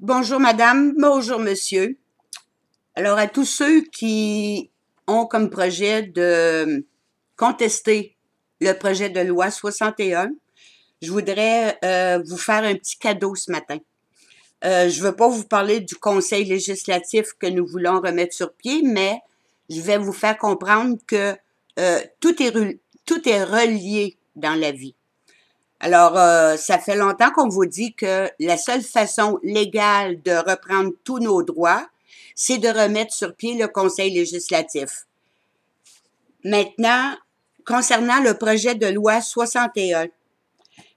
Bonjour madame, bonjour monsieur. Alors à tous ceux qui ont comme projet de contester le projet de loi 61, je voudrais euh, vous faire un petit cadeau ce matin. Euh, je ne veux pas vous parler du conseil législatif que nous voulons remettre sur pied, mais je vais vous faire comprendre que euh, tout, est, tout est relié dans la vie. Alors, euh, ça fait longtemps qu'on vous dit que la seule façon légale de reprendre tous nos droits, c'est de remettre sur pied le Conseil législatif. Maintenant, concernant le projet de loi 61,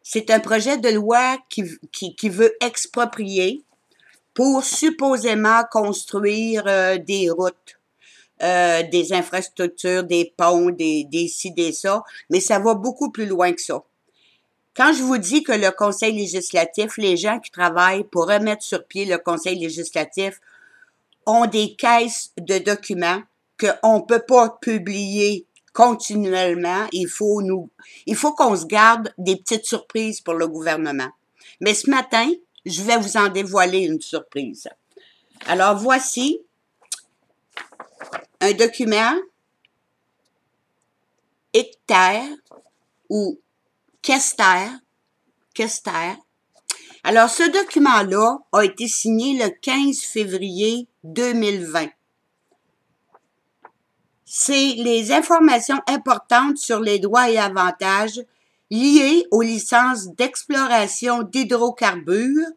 c'est un projet de loi qui, qui, veut exproprier pour supposément construire euh, des routes. Euh, des infrastructures, des ponts, des, des ci, des ça, mais ça va beaucoup plus loin que ça. Quand je vous dis que le Conseil législatif, les gens qui travaillent pour remettre sur pied le Conseil législatif ont des caisses de documents qu'on ne peut pas publier continuellement. Il faut nous, il faut qu'on se garde des petites surprises pour le gouvernement. Mais ce matin, je vais vous en dévoiler une surprise. Alors voici un document hectare ou Kester. Kester. Alors, ce document-là a été signé le 15 février 2020. C'est les informations importantes sur les droits et avantages liés aux licences d'exploration d'hydrocarbures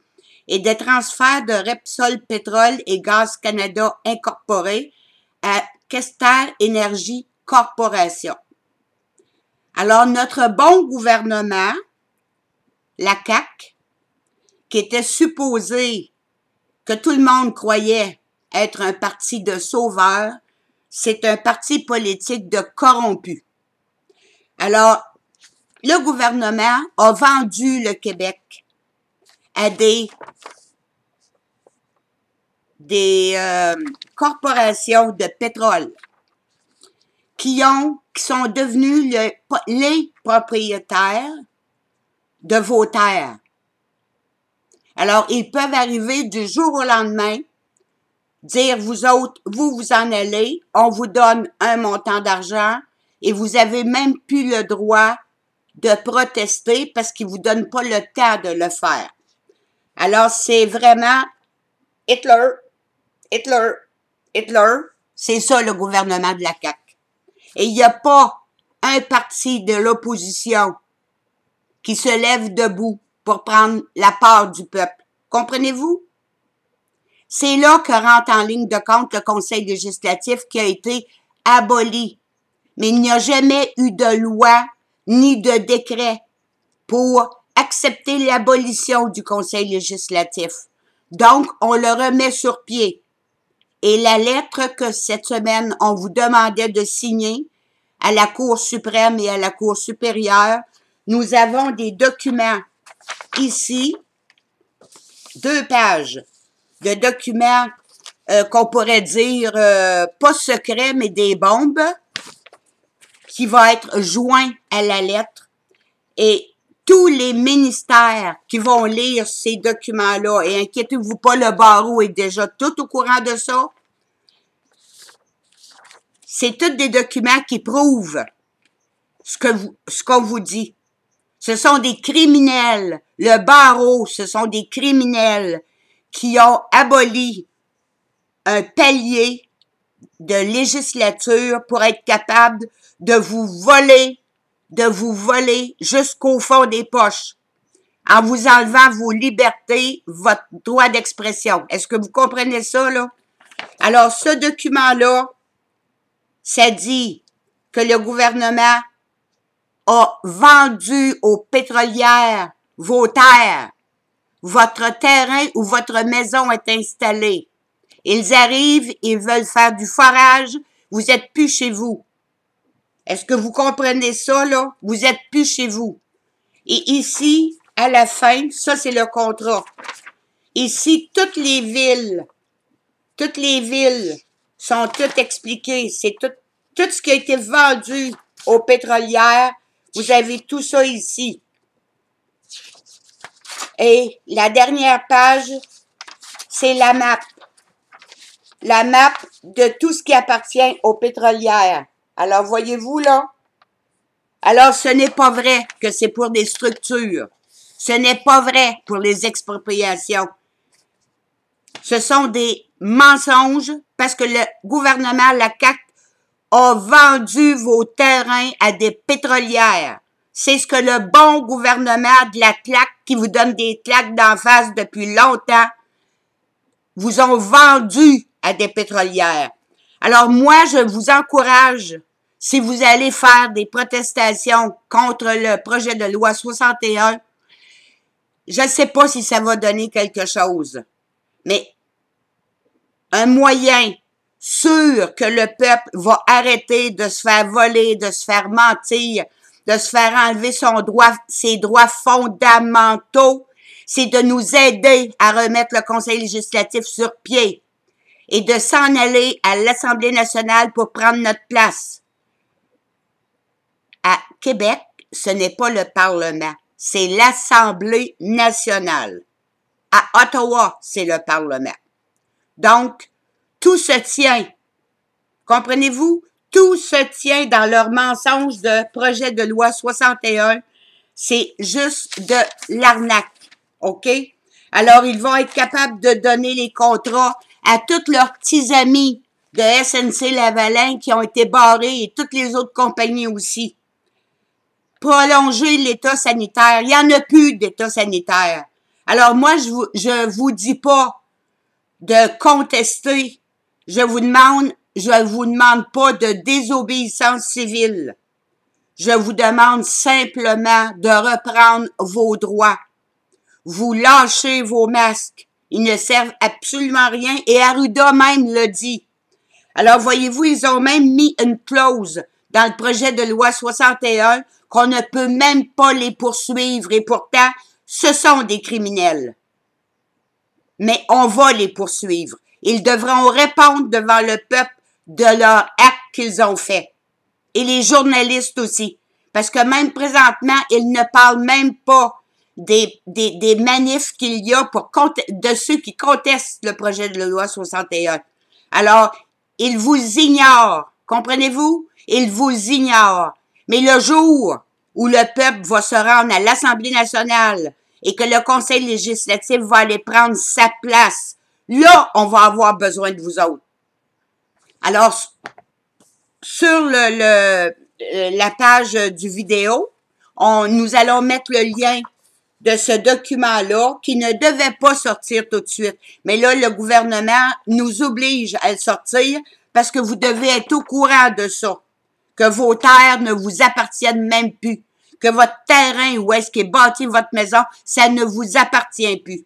et des transferts de Repsol Pétrole et Gaz Canada Incorporé à Kester Energy Corporation. Alors, notre bon gouvernement, la CAC, qui était supposé, que tout le monde croyait être un parti de sauveurs, c'est un parti politique de corrompus. Alors, le gouvernement a vendu le Québec à des, des euh, corporations de pétrole qui ont qui sont devenus les propriétaires de vos terres. Alors, ils peuvent arriver du jour au lendemain, dire, vous autres, vous vous en allez, on vous donne un montant d'argent et vous avez même plus le droit de protester parce qu'ils vous donnent pas le temps de le faire. Alors, c'est vraiment Hitler, Hitler, Hitler. C'est ça le gouvernement de la CAQ. Et il n'y a pas un parti de l'opposition qui se lève debout pour prendre la part du peuple. Comprenez-vous? C'est là que rentre en ligne de compte le Conseil législatif qui a été aboli. Mais il n'y a jamais eu de loi ni de décret pour accepter l'abolition du Conseil législatif. Donc, on le remet sur pied et la lettre que cette semaine on vous demandait de signer à la Cour suprême et à la Cour supérieure. Nous avons des documents ici, deux pages de documents euh, qu'on pourrait dire euh, pas secrets, mais des bombes qui vont être joints à la lettre. Et tous les ministères qui vont lire ces documents-là, et inquiétez-vous pas, le barreau est déjà tout au courant de ça, c'est tous des documents qui prouvent ce que vous, ce qu'on vous dit. Ce sont des criminels. Le barreau, ce sont des criminels qui ont aboli un palier de législature pour être capable de vous voler de vous voler jusqu'au fond des poches en vous enlevant vos libertés, votre droit d'expression. Est-ce que vous comprenez ça, là? Alors, ce document-là, ça dit que le gouvernement a vendu aux pétrolières vos terres. Votre terrain ou votre maison est installée. Ils arrivent, ils veulent faire du forage, vous êtes plus chez vous. Est-ce que vous comprenez ça, là? Vous êtes plus chez vous. Et ici, à la fin, ça, c'est le contrat. Ici, toutes les villes, toutes les villes sont toutes expliquées. C'est tout, tout ce qui a été vendu aux pétrolières. Vous avez tout ça ici. Et la dernière page, c'est la map. La map de tout ce qui appartient aux pétrolières. Alors, voyez-vous là? Alors, ce n'est pas vrai que c'est pour des structures. Ce n'est pas vrai pour les expropriations. Ce sont des mensonges parce que le gouvernement, la CAC, a vendu vos terrains à des pétrolières. C'est ce que le bon gouvernement de la claque qui vous donne des claques d'en face depuis longtemps vous ont vendu à des pétrolières. Alors moi, je vous encourage, si vous allez faire des protestations contre le projet de loi 61, je ne sais pas si ça va donner quelque chose, mais un moyen sûr que le peuple va arrêter de se faire voler, de se faire mentir, de se faire enlever son droit, ses droits fondamentaux, c'est de nous aider à remettre le Conseil législatif sur pied et de s'en aller à l'Assemblée nationale pour prendre notre place. À Québec, ce n'est pas le Parlement, c'est l'Assemblée nationale. À Ottawa, c'est le Parlement. Donc, tout se tient. Comprenez-vous? Tout se tient dans leur mensonge de projet de loi 61. C'est juste de l'arnaque. OK? Alors, ils vont être capables de donner les contrats à tous leurs petits amis de SNC Lavalin qui ont été barrés et toutes les autres compagnies aussi. Prolonger l'état sanitaire. Il n'y en a plus d'état sanitaire. Alors moi, je vous, vous dis pas de contester. Je vous demande, je vous demande pas de désobéissance civile. Je vous demande simplement de reprendre vos droits. Vous lâchez vos masques. Ils ne servent absolument rien et Arruda même le dit. Alors, voyez-vous, ils ont même mis une clause dans le projet de loi 61 qu'on ne peut même pas les poursuivre et pourtant, ce sont des criminels. Mais on va les poursuivre. Ils devront répondre devant le peuple de leur acte qu'ils ont fait. Et les journalistes aussi. Parce que même présentement, ils ne parlent même pas des, des, des manifs qu'il y a pour de ceux qui contestent le projet de loi 61. Alors, ils vous ignorent. Comprenez-vous? Ils vous ignorent. Mais le jour où le peuple va se rendre à l'Assemblée nationale et que le Conseil législatif va aller prendre sa place, là, on va avoir besoin de vous autres. Alors, sur le, le euh, la page du vidéo, on, nous allons mettre le lien de ce document-là qui ne devait pas sortir tout de suite. Mais là, le gouvernement nous oblige à le sortir parce que vous devez être au courant de ça, que vos terres ne vous appartiennent même plus, que votre terrain où est-ce qu'est bâti votre maison, ça ne vous appartient plus.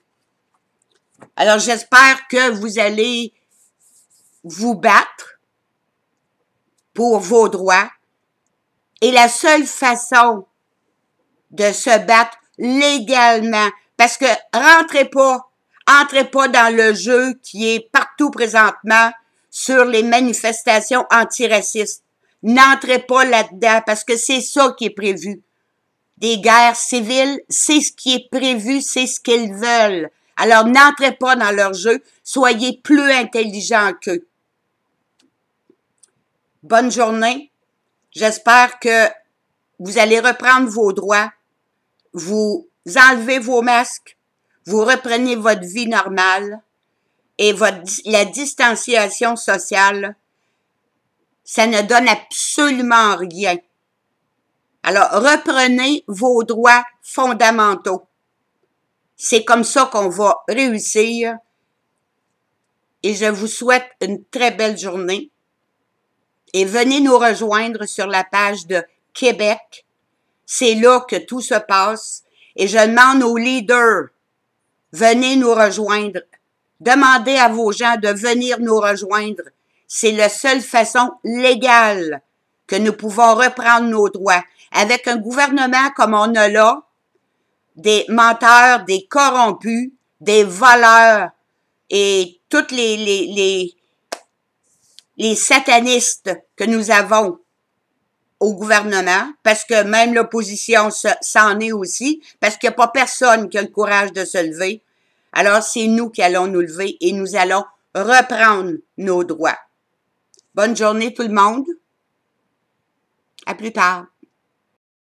Alors j'espère que vous allez vous battre pour vos droits. Et la seule façon de se battre légalement. Parce que rentrez pas, entrez pas dans le jeu qui est partout présentement sur les manifestations antiracistes. N'entrez pas là-dedans parce que c'est ça qui est prévu. Des guerres civiles, c'est ce qui est prévu, c'est ce qu'ils veulent. Alors n'entrez pas dans leur jeu, soyez plus intelligents qu'eux. Bonne journée. J'espère que vous allez reprendre vos droits vous enlevez vos masques, vous reprenez votre vie normale et votre, la distanciation sociale, ça ne donne absolument rien. Alors, reprenez vos droits fondamentaux. C'est comme ça qu'on va réussir. Et je vous souhaite une très belle journée. Et venez nous rejoindre sur la page de Québec c'est là que tout se passe et je demande aux leaders, venez nous rejoindre. Demandez à vos gens de venir nous rejoindre. C'est la seule façon légale que nous pouvons reprendre nos droits. Avec un gouvernement comme on a là, des menteurs, des corrompus, des voleurs et toutes les, les, les, les satanistes que nous avons au gouvernement, parce que même l'opposition s'en est aussi, parce qu'il n'y a pas personne qui a le courage de se lever. Alors, c'est nous qui allons nous lever et nous allons reprendre nos droits. Bonne journée tout le monde. À plus tard.